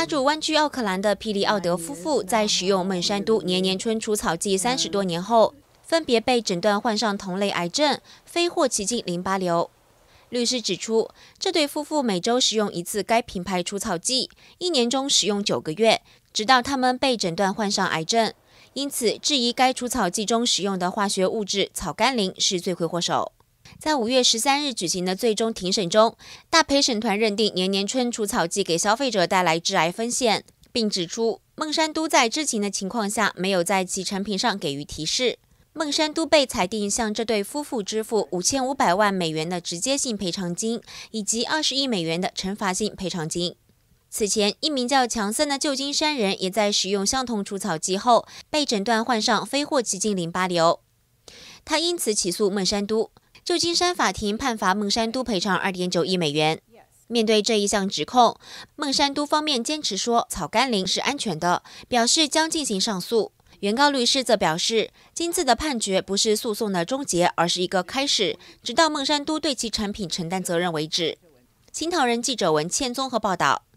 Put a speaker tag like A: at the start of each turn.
A: 家住湾区奥克兰的皮里奥德夫妇，在使用孟山都年年春除草剂三十多年后，分别被诊断患上同类癌症——非霍奇金淋巴瘤。律师指出，这对夫妇每周使用一次该品牌除草剂，一年中使用九个月，直到他们被诊断患上癌症。因此，质疑该除草剂中使用的化学物质草甘膦是罪魁祸首。在五月十三日举行的最终庭审中，大陪审团认定年年春除草剂给消费者带来致癌风险，并指出孟山都在知情的情况下没有在其产品上给予提示。孟山都被裁定向这对夫妇支付五千五百万美元的直接性赔偿金，以及二十亿美元的惩罚性赔偿金。此前，一名叫强森的旧金山人也在使用相同除草剂后被诊断患上非霍奇金淋巴瘤，他因此起诉孟山都。旧金山法庭判罚孟山都赔偿二点九亿美元。面对这一项指控，孟山都方面坚持说草甘膦是安全的，表示将进行上诉。原告律师则表示，今次的判决不是诉讼的终结，而是一个开始，直到孟山都对其产品承担责任为止。新唐人记者文茜综合报道。